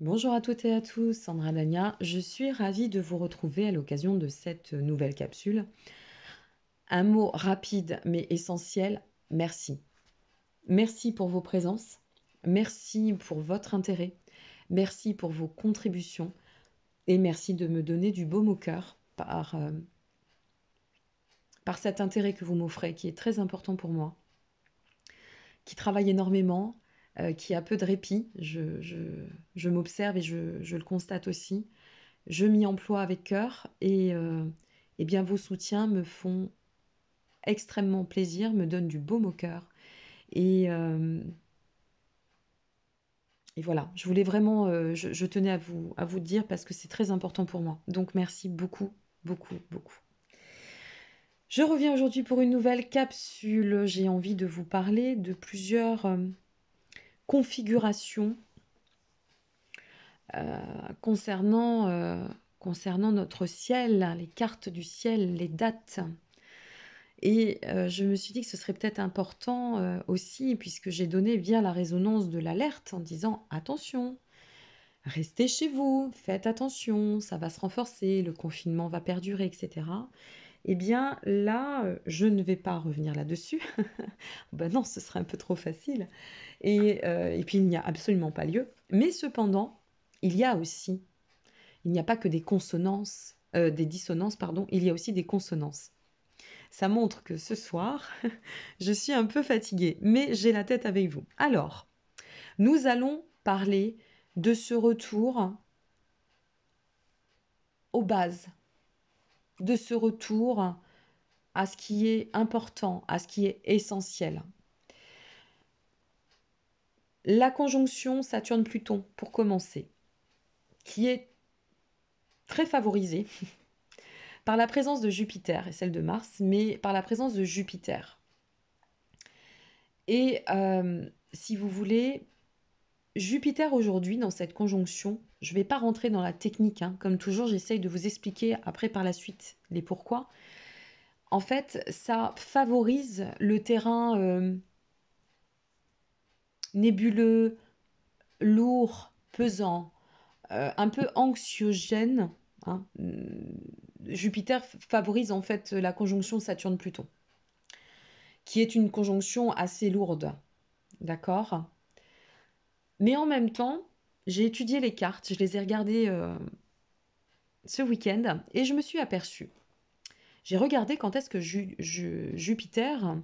Bonjour à toutes et à tous, Sandra Dania. Je suis ravie de vous retrouver à l'occasion de cette nouvelle capsule. Un mot rapide mais essentiel, merci. Merci pour vos présences, merci pour votre intérêt, merci pour vos contributions et merci de me donner du baume au cœur par, euh, par cet intérêt que vous m'offrez qui est très important pour moi, qui travaille énormément, euh, qui a peu de répit. Je, m'observe et je, le constate aussi. Je m'y emploie avec cœur euh, et, bien vos soutiens me font extrêmement plaisir, me donnent du baume au cœur. Et, euh, et voilà, je voulais vraiment, je, je, tenais à vous, à vous dire parce que c'est très important pour moi. Donc merci beaucoup, beaucoup, beaucoup. Je reviens aujourd'hui pour une nouvelle capsule. J'ai envie de vous parler de plusieurs configuration euh, concernant, euh, concernant notre ciel, hein, les cartes du ciel, les dates. Et euh, je me suis dit que ce serait peut-être important aussi, puisque j'ai donné via la résonance de l'alerte en disant attention, restez chez vous, faites attention, ça va se renforcer, le confinement va perdurer, etc eh bien là, euh, je ne vais pas revenir là-dessus. ben non, ce serait un peu trop facile. Euh, et, puis, il n'y a absolument pas lieu. Mais cependant, il y a aussi, il n'y a pas que des consonances, euh, des dissonances, pardon, il y a aussi des consonances. Ça montre que ce soir, je suis un peu fatiguée, mais j'ai la tête avec vous. Alors, nous allons parler de ce retour aux bases, de ce retour à ce qui est important, à ce qui est essentiel. La conjonction Saturne-Pluton, pour commencer, qui est très favorisée par la présence de Jupiter et celle de Mars, mais par la présence de Jupiter. Et euh, si vous voulez, Jupiter aujourd'hui, dans cette conjonction, je ne vais pas rentrer dans la technique, hein. comme toujours j'essaye de vous expliquer après par la suite les pourquoi. En fait, ça favorise le terrain euh, nébuleux, lourd, pesant, euh, un peu anxiogène. Hein. Jupiter favorise en fait la conjonction Saturne-Pluton, qui est une conjonction assez lourde. D'accord Mais en même temps, j'ai étudié les cartes, je les ai regardées euh, ce week-end et je me suis aperçue. J'ai regardé quand est-ce que Jupiter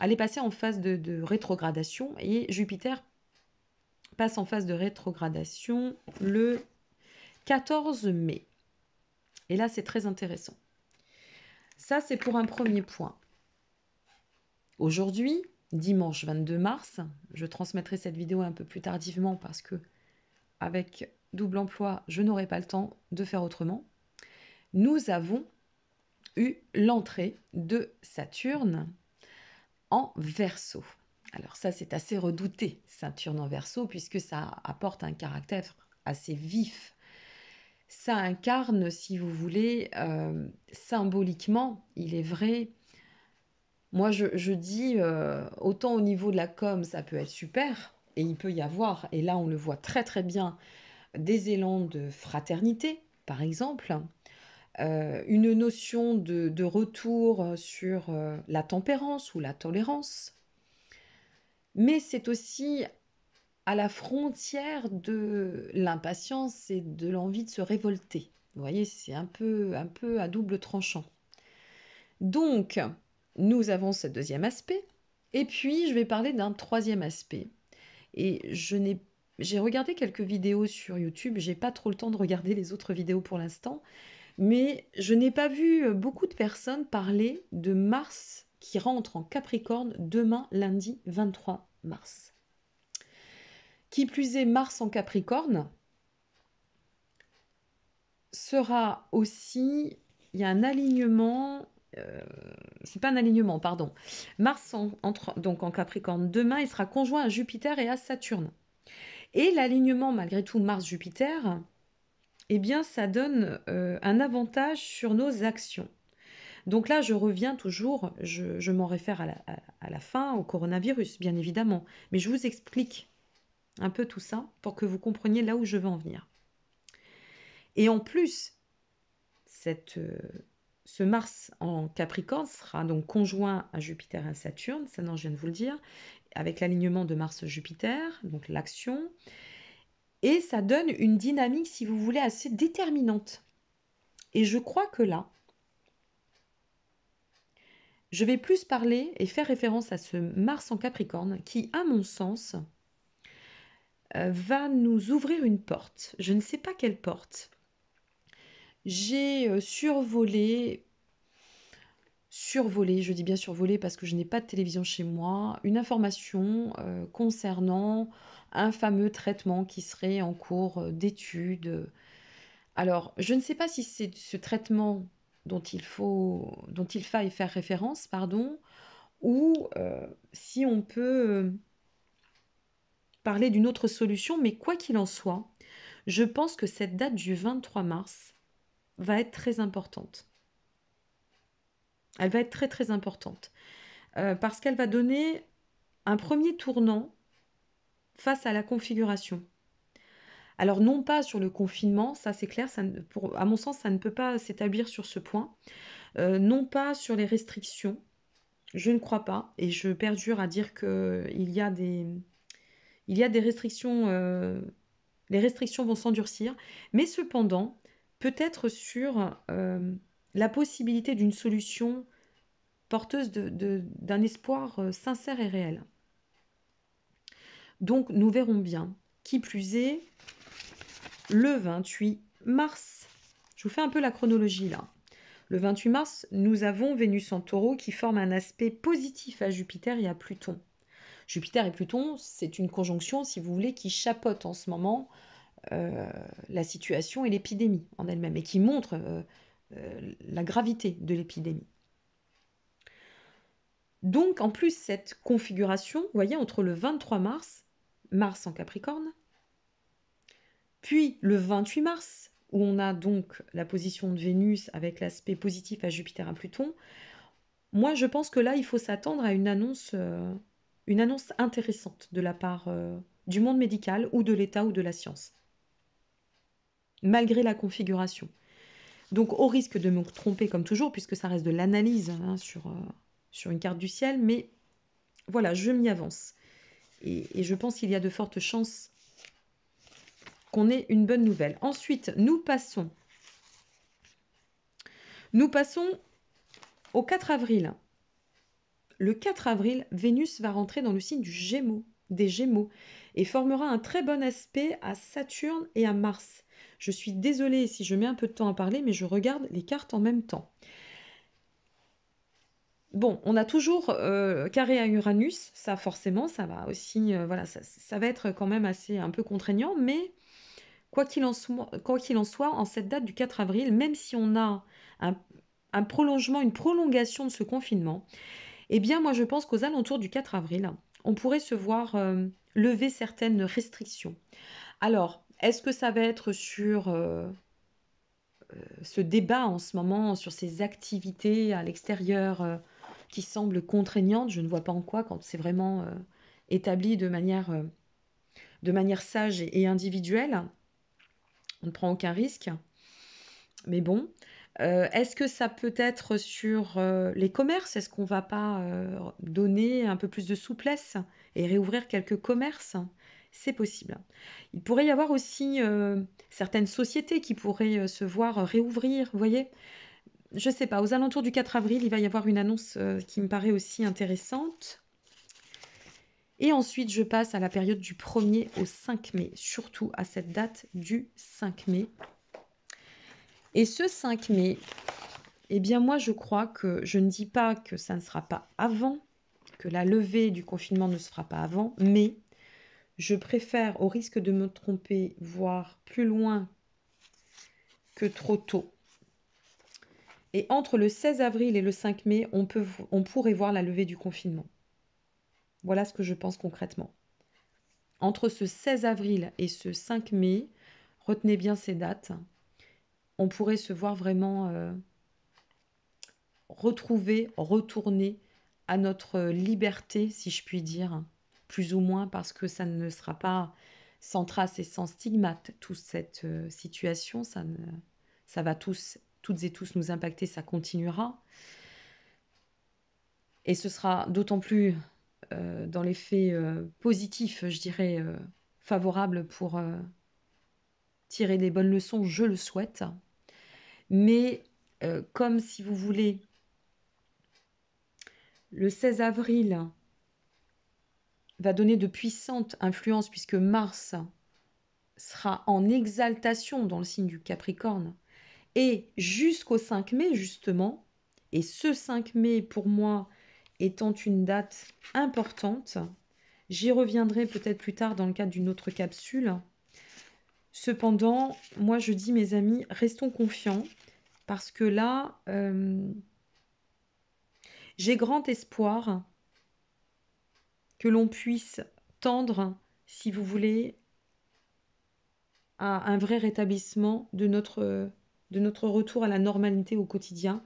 allait passer en phase de, rétrogradation et Jupiter passe en phase de rétrogradation le 14 mai. Et là, c'est très intéressant. Ça, c'est pour un premier point. Aujourd'hui, dimanche 22 mars, je transmettrai cette vidéo un peu plus tardivement parce que avec double emploi, je n'aurai pas le temps de faire autrement, nous avons eu l'entrée de Saturne en verso. Alors ça, c'est assez redouté, Saturne en verso, puisque ça apporte un caractère assez vif. Ça incarne, si vous voulez, euh, symboliquement, il est vrai, moi je, dis, euh, autant au niveau de la com, ça peut être super, et il peut y avoir, et là on le voit très très bien, des élans de fraternité, par exemple, euh, une notion de, retour sur euh, la tempérance ou la tolérance, mais c'est aussi à la frontière de l'impatience et de l'envie de se révolter. Vous voyez, c'est peu, un peu à double tranchant. Donc, nous avons ce deuxième aspect. Et puis, je vais parler d'un troisième aspect et je n'ai j'ai regardé quelques vidéos sur YouTube, j'ai pas trop le temps de regarder les autres vidéos pour l'instant, mais je n'ai pas vu euh, beaucoup de personnes parler de Mars qui rentre en Capricorne demain lundi 23 mars. Qui plus est, Mars en Capricorne sera aussi, il y a un alignement euh, c'est pas un alignement, pardon. Mars entre donc en Capricorne demain, il sera conjoint à Jupiter et à Saturne. Et l'alignement, malgré tout, Mars-Jupiter, eh bien, ça donne euh, un avantage sur nos actions. Donc là, je reviens toujours, je, m'en réfère à la fin, au coronavirus, bien évidemment, mais je vous explique un peu tout ça pour que vous compreniez là où je veux en venir. Et en plus, cette, euh, ce Mars en Capricorne sera donc conjoint à Jupiter et à Saturne, ça non, je viens de vous le dire, avec l'alignement de Mars-Jupiter, donc l'action. Et ça donne une dynamique, si vous voulez, assez déterminante. Et je crois que là, je vais plus parler et faire référence à ce Mars en Capricorne qui, à mon sens, euh, va nous ouvrir une porte. Je ne sais pas quelle porte, j'ai euh, survolé, survolé, je dis bien survolé parce que je n'ai pas de télévision chez moi, une information euh, concernant un fameux traitement qui serait en cours euh, d'étude. Alors, je ne sais pas si c'est ce traitement dont il faut, dont il faille faire référence, pardon, ou si on peut parler d'une autre solution, mais quoi qu'il en soit, je pense que cette date du 23 mars va être très importante. Elle va être très très importante. Euh, parce qu'elle va donner un premier tournant face à la configuration. Alors non pas sur le confinement, ça c'est clair, à mon sens ça ne peut pas s'établir sur ce point. Euh, non pas sur les restrictions, je ne crois pas et je perdure à dire qu'il y a des, il y a des restrictions, euh, les restrictions vont s'endurcir, mais cependant peut-être sur euh, la possibilité d'une solution porteuse d'un espoir euh, sincère et réel. Donc nous verrons bien. Qui plus est, le 28 mars, je vous fais un peu la chronologie là. Le 28 mars, nous avons Vénus en taureau qui forme un aspect positif à Jupiter et à Pluton. Jupiter et Pluton, c'est une conjonction, si vous voulez, qui chapote en ce moment euh, la situation et l'épidémie en elle-même, et qui montre euh, euh, la gravité de l'épidémie. Donc en plus, cette configuration, vous voyez, entre le 23 mars, Mars en Capricorne, puis le 28 mars, où on a donc la position de Vénus avec l'aspect positif à Jupiter et à Pluton, moi je pense que là, il faut s'attendre à une annonce, une annonce intéressante de la part du monde médical ou de l'État ou de la science malgré la configuration. Donc au risque de me tromper comme toujours, puisque ça reste de l'analyse hein, sur, euh, sur une carte du ciel, mais voilà, je m'y avance. Et, je pense qu'il y a de fortes chances qu'on ait une bonne nouvelle. Ensuite, nous passons. Nous passons au 4 avril. Le 4 avril, Vénus va rentrer dans le signe du Gémeaux, des Gémeaux, et formera un très bon aspect à Saturne et à Mars. Je suis désolée si je mets un peu de temps à parler, mais je regarde les cartes en même temps. Bon, on a toujours euh, carré à Uranus, ça forcément, ça va aussi, euh, voilà, ça, va être quand même assez un peu contraignant, mais quoi qu'il en, en, soit, en cette date du 4 avril, même si on a un, prolongement, une prolongation de ce confinement, eh bien moi je pense qu'aux alentours du 4 avril, on pourrait se voir euh, lever certaines restrictions. Alors, est-ce que ça va être sur euh, euh, ce débat en ce moment, sur ces activités à l'extérieur euh, qui semblent contraignantes Je ne vois pas en quoi quand c'est vraiment établi de manière, de manière sage et, et, individuelle. On ne prend aucun risque. Mais bon, est-ce que ça peut être sur les commerces Est-ce qu'on ne va pas donner un peu plus de souplesse et réouvrir quelques commerces c'est possible. Il pourrait y avoir aussi euh, certaines sociétés qui pourraient euh, se voir réouvrir, vous voyez Je sais pas, aux alentours du 4 avril, il va y avoir une annonce euh, qui me paraît aussi intéressante. Et ensuite, je passe à la période du 1er au 5 mai, surtout à cette date du 5 mai. Et ce 5 mai, eh bien moi je crois que je ne dis pas que ça ne sera pas avant, que la levée du confinement ne se fera pas avant, mais je préfère, au risque de me tromper, voir plus loin que trop tôt. Et entre le 16 avril et le 5 mai, on, peut, on pourrait voir la levée du confinement. Voilà ce que je pense concrètement. Entre ce 16 avril et ce 5 mai, retenez bien ces dates, on pourrait se voir vraiment euh, retrouver, retourner à notre euh, liberté, si je puis dire, plus ou moins parce que ça ne sera pas sans trace et sans stigmate toute cette euh, situation, ça, ça va tous, toutes et tous nous impacter, ça continuera. Et ce sera d'autant plus euh, dans les faits euh, positifs, je dirais, favorable pour tirer des bonnes leçons, je le souhaite. Mais comme si vous voulez, le 16 avril, va donner de puissantes influences puisque Mars sera en exaltation dans le signe du Capricorne. Et jusqu'au 5 mai, justement, et ce 5 mai, pour moi, étant une date importante, j'y reviendrai peut-être plus tard dans le cadre d'une autre capsule. Cependant, moi je dis, mes amis, restons confiants, parce que là, euh, j'ai grand espoir que l'on puisse tendre, si vous voulez, à un vrai rétablissement de notre, de notre retour à la normalité au quotidien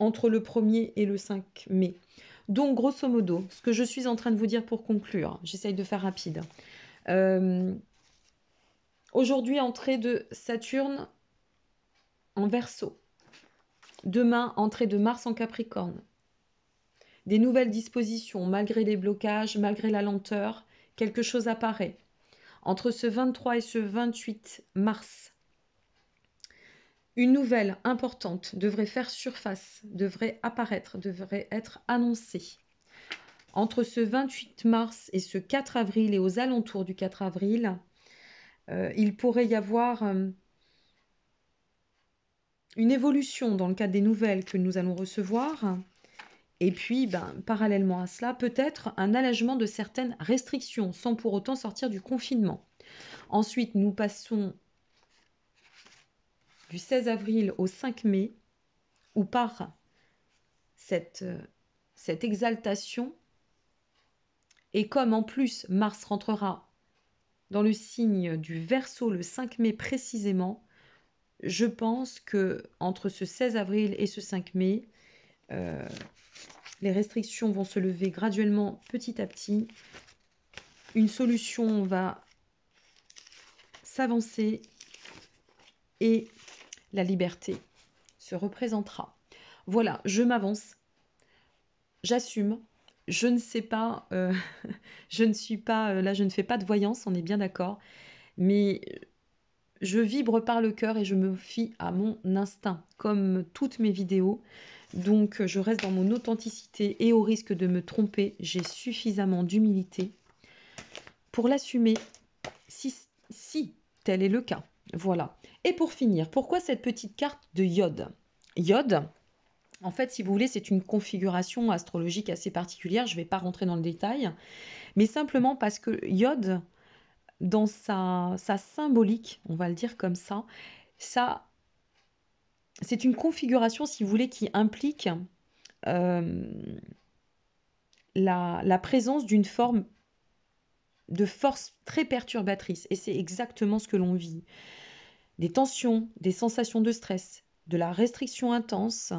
entre le 1er et le 5 mai. Donc, grosso modo, ce que je suis en train de vous dire pour conclure, j'essaye de faire rapide. Euh, aujourd'hui, entrée de Saturne en Verseau. Demain, entrée de Mars en Capricorne des nouvelles dispositions malgré les blocages, malgré la lenteur, quelque chose apparaît. Entre ce 23 et ce 28 mars, une nouvelle importante devrait faire surface, devrait apparaître, devrait être annoncée. Entre ce 28 mars et ce 4 avril et aux alentours du 4 avril, euh, il pourrait y avoir euh, une évolution dans le cadre des nouvelles que nous allons recevoir, et puis, ben, parallèlement à cela, peut-être un allègement de certaines restrictions, sans pour autant sortir du confinement. Ensuite, nous passons du 16 avril au 5 mai, où par cette, euh, cette exaltation, et comme en plus Mars rentrera dans le signe du Verseau le 5 mai précisément, je pense que entre ce 16 avril et ce 5 mai, euh, les restrictions vont se lever graduellement, petit à petit. Une solution va s'avancer et la liberté se représentera. Voilà, je m'avance, j'assume, je ne sais pas, euh, je ne suis pas, euh, là je ne fais pas de voyance, on est bien d'accord, mais je vibre par le cœur et je me fie à mon instinct. Comme toutes mes vidéos, donc euh, je reste dans mon authenticité et au risque de me tromper, j'ai suffisamment d'humilité pour l'assumer si, si tel est le cas. Voilà. Et pour finir, pourquoi cette petite carte de Yod Yod, en fait, si vous voulez, c'est une configuration astrologique assez particulière, je ne vais pas rentrer dans le détail, mais simplement parce que Yod, dans sa, sa symbolique, on va le dire comme ça, ça c'est une configuration, si vous voulez, qui implique euh, la, présence d'une forme de force très perturbatrice. Et c'est exactement ce que l'on vit. Des tensions, des sensations de stress, de la restriction intense,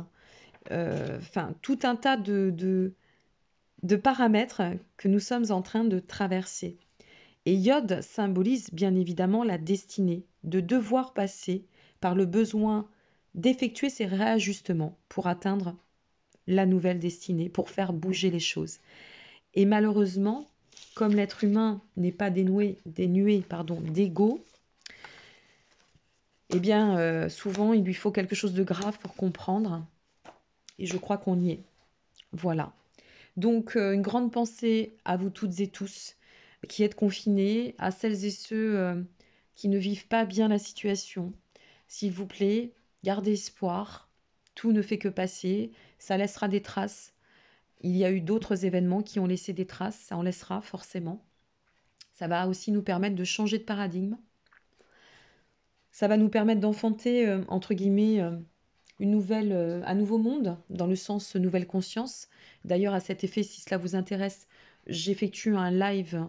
euh, enfin tout un tas de, de paramètres que nous sommes en train de traverser. Et Yod symbolise bien évidemment la destinée, de devoir passer par le besoin d'effectuer ces réajustements pour atteindre la nouvelle destinée, pour faire bouger les choses. Et malheureusement, comme l'être humain n'est pas dénué, dénué pardon, d'ego, eh bien, euh, souvent, il lui faut quelque chose de grave pour comprendre. Et je crois qu'on y est. Voilà. Donc, euh, une grande pensée à vous toutes et tous qui êtes confinés, à celles et ceux euh, qui ne vivent pas bien la situation. S'il vous plaît, Gardez espoir, tout ne fait que passer, ça laissera des traces. Il y a eu d'autres événements qui ont laissé des traces, ça en laissera forcément. Ça va aussi nous permettre de changer de paradigme. Ça va nous permettre d'enfanter, euh, entre guillemets, euh, une nouvelle, euh, un nouveau monde, dans le sens nouvelle conscience. D'ailleurs, à cet effet, si cela vous intéresse, j'effectue un live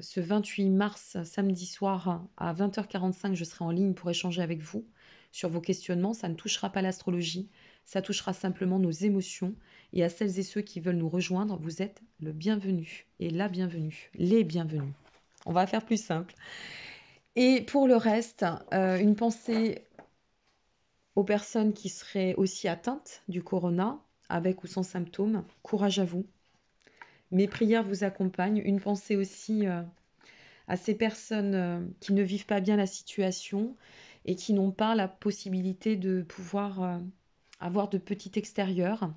ce 28 mars, samedi soir, à 20h45, je serai en ligne pour échanger avec vous sur vos questionnements. Ça ne touchera pas l'astrologie, ça touchera simplement nos émotions. Et à celles et ceux qui veulent nous rejoindre, vous êtes le bienvenu et la bienvenue, les bienvenus. On va faire plus simple. Et pour le reste, euh, une pensée aux personnes qui seraient aussi atteintes du corona, avec ou sans symptômes. Courage à vous. Mes prières vous accompagnent. Une pensée aussi euh, à ces personnes euh, qui ne vivent pas bien la situation et qui n'ont pas la possibilité de pouvoir euh, avoir de petit extérieur,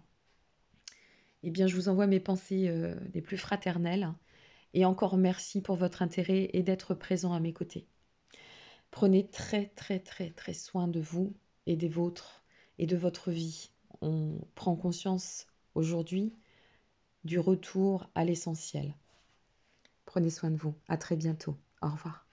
eh bien je vous envoie mes pensées les euh, plus fraternelles et encore merci pour votre intérêt et d'être présent à mes côtés. Prenez très très très très soin de vous et des vôtres et de votre vie. On prend conscience aujourd'hui du retour à l'essentiel. Prenez soin de vous. À très bientôt. Au revoir.